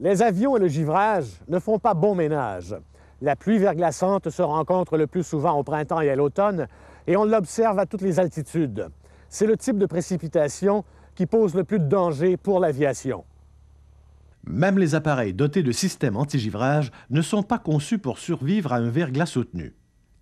Les avions et le givrage ne font pas bon ménage. La pluie verglaçante se rencontre le plus souvent au printemps et à l'automne, et on l'observe à toutes les altitudes. C'est le type de précipitation qui pose le plus de danger pour l'aviation. Même les appareils dotés de systèmes anti-givrage ne sont pas conçus pour survivre à un verglas soutenu.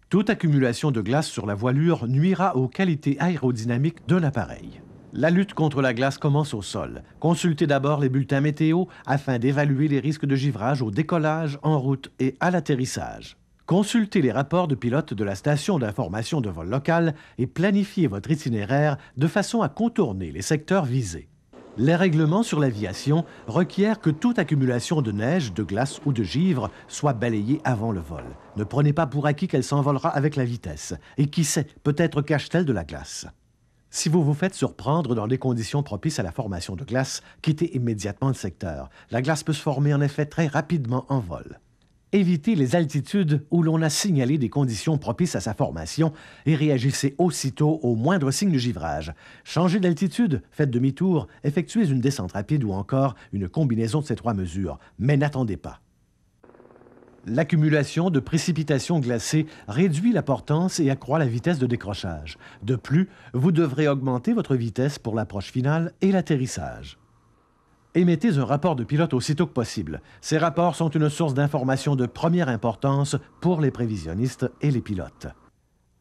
Toute accumulation de glace sur la voilure nuira aux qualités aérodynamiques d'un appareil. La lutte contre la glace commence au sol. Consultez d'abord les bulletins météo afin d'évaluer les risques de givrage au décollage, en route et à l'atterrissage. Consultez les rapports de pilotes de la station d'information de vol local et planifiez votre itinéraire de façon à contourner les secteurs visés. Les règlements sur l'aviation requièrent que toute accumulation de neige, de glace ou de givre soit balayée avant le vol. Ne prenez pas pour acquis qu'elle s'envolera avec la vitesse. Et qui sait, peut-être cache-t-elle de la glace. Si vous vous faites surprendre dans des conditions propices à la formation de glace, quittez immédiatement le secteur. La glace peut se former en effet très rapidement en vol. Évitez les altitudes où l'on a signalé des conditions propices à sa formation et réagissez aussitôt au moindre signe de givrage. Changez d'altitude, faites demi-tour, effectuez une descente rapide ou encore une combinaison de ces trois mesures, mais n'attendez pas. L'accumulation de précipitations glacées réduit la portance et accroît la vitesse de décrochage. De plus, vous devrez augmenter votre vitesse pour l'approche finale et l'atterrissage. Émettez un rapport de pilote aussitôt que possible. Ces rapports sont une source d'information de première importance pour les prévisionnistes et les pilotes.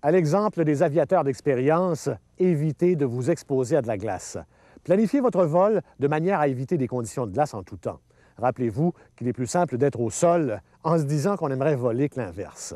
À l'exemple des aviateurs d'expérience, évitez de vous exposer à de la glace. Planifiez votre vol de manière à éviter des conditions de glace en tout temps. Rappelez-vous qu'il est plus simple d'être au sol en se disant qu'on aimerait voler que l'inverse.